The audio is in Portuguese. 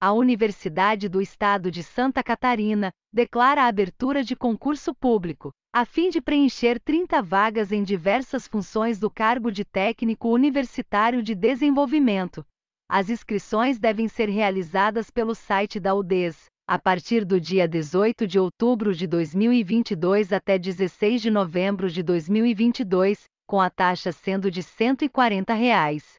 a Universidade do Estado de Santa Catarina declara a abertura de concurso público, a fim de preencher 30 vagas em diversas funções do cargo de técnico universitário de desenvolvimento. As inscrições devem ser realizadas pelo site da UDES, a partir do dia 18 de outubro de 2022 até 16 de novembro de 2022, com a taxa sendo de R$ 140. Reais.